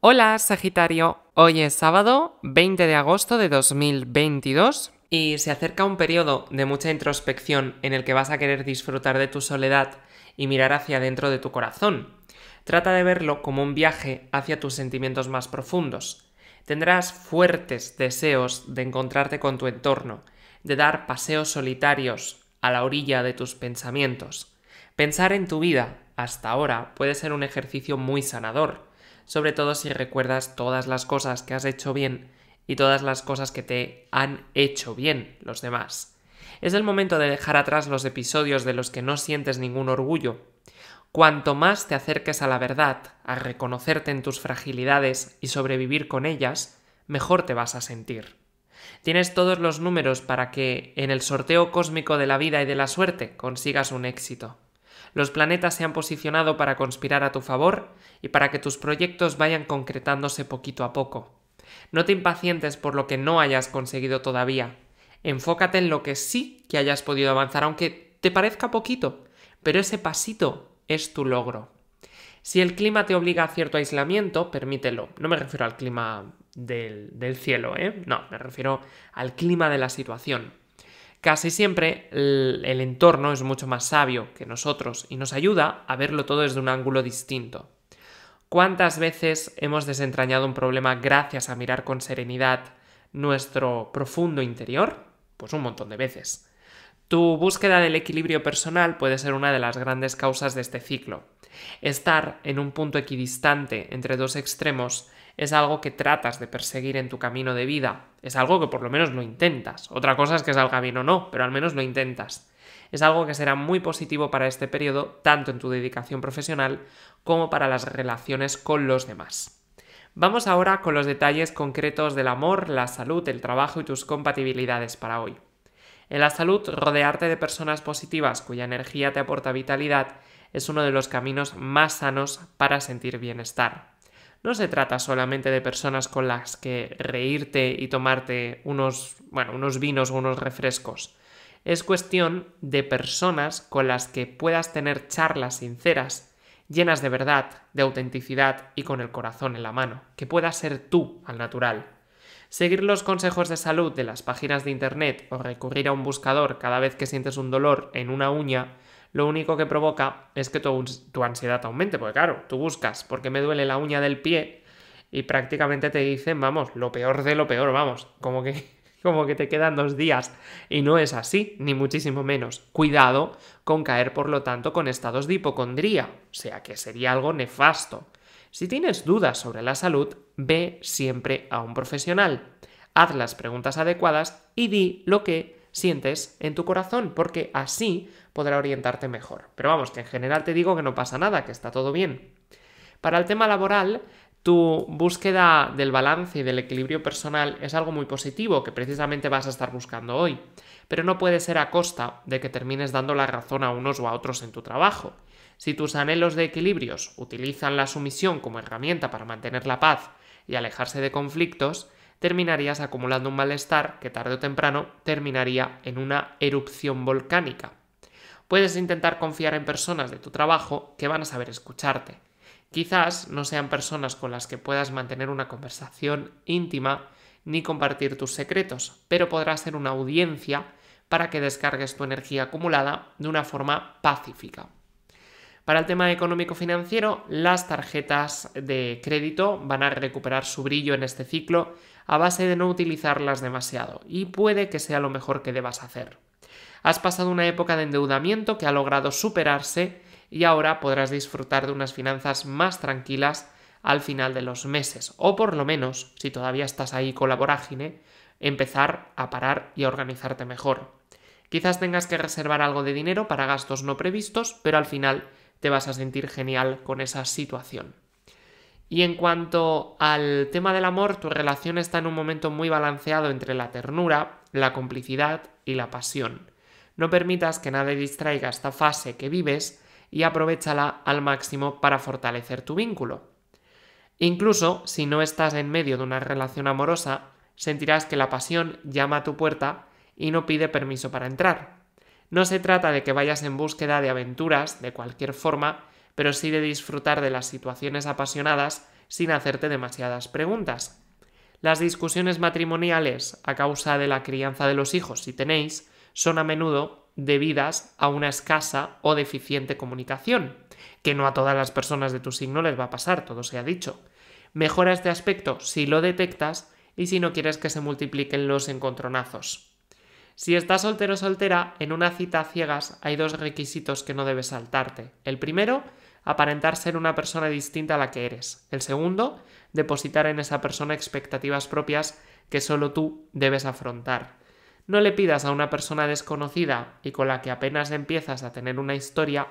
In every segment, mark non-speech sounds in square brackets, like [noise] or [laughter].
Hola Sagitario, hoy es sábado 20 de agosto de 2022 y se acerca un periodo de mucha introspección en el que vas a querer disfrutar de tu soledad y mirar hacia dentro de tu corazón. Trata de verlo como un viaje hacia tus sentimientos más profundos. Tendrás fuertes deseos de encontrarte con tu entorno, de dar paseos solitarios a la orilla de tus pensamientos. Pensar en tu vida hasta ahora puede ser un ejercicio muy sanador sobre todo si recuerdas todas las cosas que has hecho bien y todas las cosas que te han hecho bien los demás. Es el momento de dejar atrás los episodios de los que no sientes ningún orgullo. Cuanto más te acerques a la verdad, a reconocerte en tus fragilidades y sobrevivir con ellas, mejor te vas a sentir. Tienes todos los números para que en el sorteo cósmico de la vida y de la suerte consigas un éxito los planetas se han posicionado para conspirar a tu favor y para que tus proyectos vayan concretándose poquito a poco. No te impacientes por lo que no hayas conseguido todavía. Enfócate en lo que sí que hayas podido avanzar, aunque te parezca poquito, pero ese pasito es tu logro. Si el clima te obliga a cierto aislamiento, permítelo. No me refiero al clima del, cielo, ¿eh? No, me refiero al clima de la situación. Casi siempre el, entorno es mucho más sabio que nosotros y nos ayuda a verlo todo desde un ángulo distinto. ¿Cuántas veces hemos desentrañado un problema gracias a mirar con serenidad nuestro profundo interior? Pues un montón de veces. Tu búsqueda del equilibrio personal puede ser una de las grandes causas de este ciclo. Estar en un punto equidistante entre dos extremos es algo que tratas de perseguir en tu camino de vida, es algo que por lo menos lo intentas. Otra cosa es que salga bien o no, pero al menos lo intentas. Es algo que será muy positivo para este periodo, tanto en tu dedicación profesional como para las relaciones con los demás. Vamos ahora con los detalles concretos del amor, la salud, el trabajo y tus compatibilidades para hoy. En la salud, rodearte de personas positivas cuya energía te aporta vitalidad es uno de los caminos más sanos para sentir bienestar no se trata solamente de personas con las que reírte y tomarte unos, bueno, unos vinos o unos refrescos. Es cuestión de personas con las que puedas tener charlas sinceras, llenas de verdad, de autenticidad y con el corazón en la mano, que puedas ser tú al natural. Seguir los consejos de salud de las páginas de internet o recurrir a un buscador cada vez que sientes un dolor en una uña lo único que provoca es que tu, ansiedad aumente, porque claro, tú buscas porque me duele la uña del pie y prácticamente te dicen, vamos, lo peor de lo peor, vamos, como que [laughs] como que te quedan dos días. Y no es así, ni muchísimo menos. Cuidado con caer, por lo tanto, con estados de hipocondría, o sea que sería algo nefasto. Si tienes dudas sobre la salud, ve siempre a un profesional. Haz las preguntas adecuadas y di lo que sientes en tu corazón, porque así podrá orientarte mejor. Pero vamos, que en general te digo que no pasa nada, que está todo bien. Para el tema laboral, tu búsqueda del balance y del equilibrio personal es algo muy positivo que precisamente vas a estar buscando hoy, pero no puede ser a costa de que termines dando la razón a unos o a otros en tu trabajo. Si tus anhelos de equilibrios utilizan la sumisión como herramienta para mantener la paz y alejarse de conflictos, terminarías acumulando un malestar que tarde o temprano terminaría en una erupción volcánica. Puedes intentar confiar en personas de tu trabajo que van a saber escucharte. Quizás no sean personas con las que puedas mantener una conversación íntima ni compartir tus secretos, pero podrás ser una audiencia para que descargues tu energía acumulada de una forma pacífica. Para el tema económico-financiero, las tarjetas de crédito van a recuperar su brillo en este ciclo a base de no utilizarlas demasiado, y puede que sea lo mejor que debas hacer. Has pasado una época de endeudamiento que ha logrado superarse y ahora podrás disfrutar de unas finanzas más tranquilas al final de los meses, o por lo menos, si todavía estás ahí con la vorágine, empezar a parar y a organizarte mejor. Quizás tengas que reservar algo de dinero para gastos no previstos, pero al final te vas a sentir genial con esa situación. Y en cuanto al tema del amor, tu relación está en un momento muy balanceado entre la ternura, la complicidad y la pasión. No permitas que nadie distraiga esta fase que vives y aprovechala al máximo para fortalecer tu vínculo. Incluso si no estás en medio de una relación amorosa, sentirás que la pasión llama a tu puerta y no pide permiso para entrar. No se trata de que vayas en búsqueda de aventuras de cualquier forma, pero sí de disfrutar de las situaciones apasionadas sin hacerte demasiadas preguntas. Las discusiones matrimoniales, a causa de la crianza de los hijos, si tenéis, son a menudo debidas a una escasa o deficiente comunicación, que no a todas las personas de tu signo les va a pasar, todo se ha dicho. Mejora este aspecto si lo detectas y si no quieres que se multipliquen los encontronazos. Si estás soltero o soltera, en una cita ciegas hay dos requisitos que no debes saltarte. El primero, aparentar ser una persona distinta a la que eres. El segundo, depositar en esa persona expectativas propias que solo tú debes afrontar. No le pidas a una persona desconocida y con la que apenas empiezas a tener una historia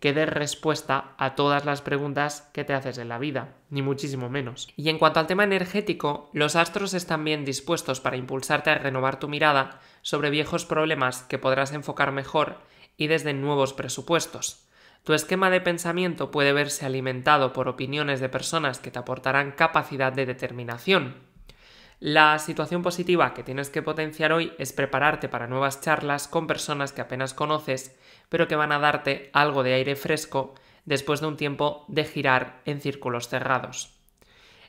que dé respuesta a todas las preguntas que te haces en la vida, ni muchísimo menos. Y en cuanto al tema energético, los astros están bien dispuestos para impulsarte a renovar tu mirada sobre viejos problemas que podrás enfocar mejor y desde nuevos presupuestos. Tu esquema de pensamiento puede verse alimentado por opiniones de personas que te aportarán capacidad de determinación. La situación positiva que tienes que potenciar hoy es prepararte para nuevas charlas con personas que apenas conoces, pero que van a darte algo de aire fresco después de un tiempo de girar en círculos cerrados.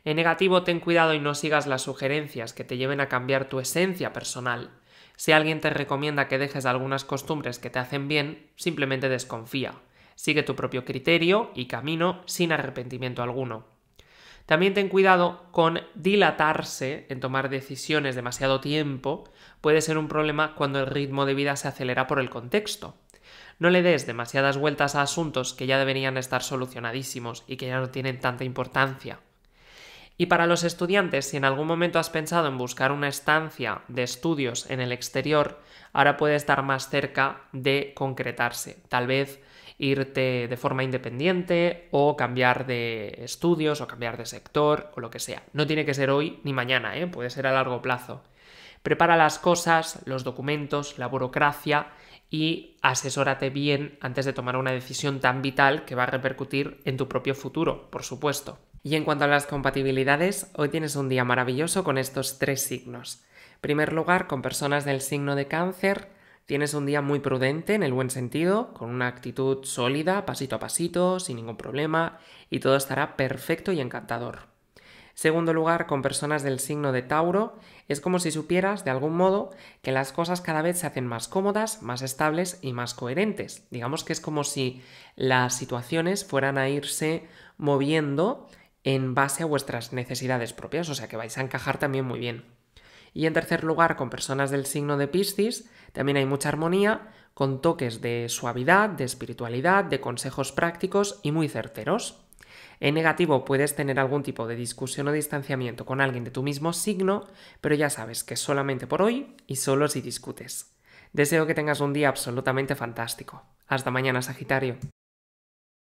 En negativo, ten cuidado y no sigas las sugerencias que te lleven a cambiar tu esencia personal. Si alguien te recomienda que dejes algunas costumbres que te hacen bien, simplemente desconfía. Sigue tu propio criterio y camino sin arrepentimiento alguno. También ten cuidado con dilatarse en tomar decisiones demasiado tiempo. Puede ser un problema cuando el ritmo de vida se acelera por el contexto. No le des demasiadas vueltas a asuntos que ya deberían estar solucionadísimos y que ya no tienen tanta importancia. Y para los estudiantes, si en algún momento has pensado en buscar una estancia de estudios en el exterior, ahora puede estar más cerca de concretarse. Tal vez irte de forma independiente o cambiar de estudios o cambiar de sector o lo que sea. No tiene que ser hoy ni mañana, ¿eh? puede ser a largo plazo. Prepara las cosas, los documentos, la burocracia y asesórate bien antes de tomar una decisión tan vital que va a repercutir en tu propio futuro, por supuesto. Y en cuanto a las compatibilidades, hoy tienes un día maravilloso con estos tres signos. En primer lugar, con personas del signo de cáncer, Tienes un día muy prudente en el buen sentido, con una actitud sólida, pasito a pasito, sin ningún problema, y todo estará perfecto y encantador. Segundo lugar, con personas del signo de Tauro, es como si supieras, de algún modo, que las cosas cada vez se hacen más cómodas, más estables y más coherentes. Digamos que es como si las situaciones fueran a irse moviendo en base a vuestras necesidades propias, o sea que vais a encajar también muy bien. Y en tercer lugar, con personas del signo de Piscis, también hay mucha armonía, con toques de suavidad, de espiritualidad, de consejos prácticos y muy certeros. En negativo puedes tener algún tipo de discusión o distanciamiento con alguien de tu mismo signo, pero ya sabes que solamente por hoy y solo si discutes. Deseo que tengas un día absolutamente fantástico. Hasta mañana, Sagitario.